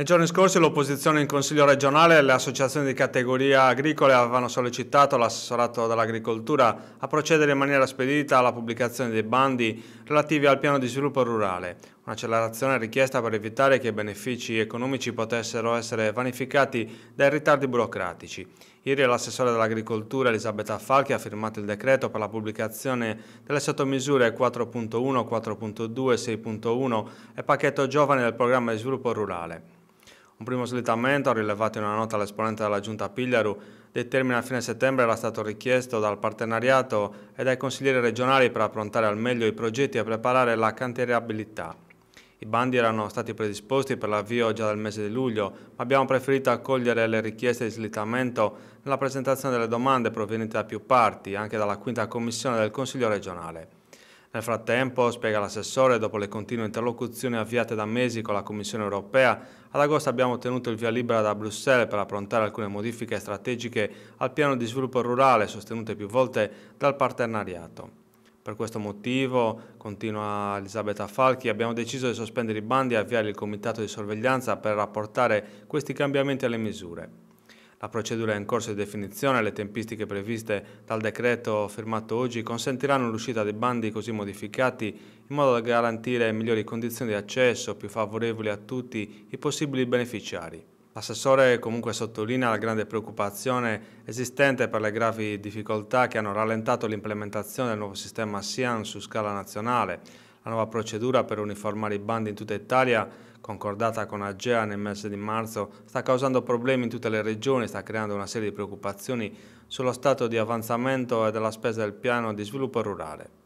Nei giorni scorsi l'opposizione in Consiglio regionale e le associazioni di categoria agricole avevano sollecitato l'assessorato dell'agricoltura a procedere in maniera spedita alla pubblicazione dei bandi relativi al piano di sviluppo rurale, un'accelerazione richiesta per evitare che i benefici economici potessero essere vanificati dai ritardi burocratici. Ieri l'assessore dell'agricoltura Elisabetta Falchi ha firmato il decreto per la pubblicazione delle sottomisure 4.1, 4.2, 6.1 e pacchetto giovani del programma di sviluppo rurale. Un primo slittamento, rilevato in una nota all'esponente della Giunta Pigliaru, determina a fine settembre era stato richiesto dal partenariato e dai consiglieri regionali per approntare al meglio i progetti e preparare la cantierabilità. I bandi erano stati predisposti per l'avvio già dal mese di luglio, ma abbiamo preferito accogliere le richieste di slittamento nella presentazione delle domande provenienti da più parti, anche dalla quinta commissione del Consiglio regionale. Nel frattempo, spiega l'assessore, dopo le continue interlocuzioni avviate da mesi con la Commissione europea, ad agosto abbiamo ottenuto il via libera da Bruxelles per approntare alcune modifiche strategiche al piano di sviluppo rurale sostenute più volte dal partenariato. Per questo motivo, continua Elisabetta Falchi, abbiamo deciso di sospendere i bandi e avviare il comitato di sorveglianza per rapportare questi cambiamenti alle misure. La procedura è in corso di definizione e le tempistiche previste dal decreto firmato oggi consentiranno l'uscita dei bandi così modificati in modo da garantire migliori condizioni di accesso più favorevoli a tutti i possibili beneficiari. L'assessore comunque sottolinea la grande preoccupazione esistente per le gravi difficoltà che hanno rallentato l'implementazione del nuovo sistema SIAN su scala nazionale la nuova procedura per uniformare i bandi in tutta Italia, concordata con Agea nel mese di marzo, sta causando problemi in tutte le regioni, e sta creando una serie di preoccupazioni sullo stato di avanzamento e della spesa del piano di sviluppo rurale.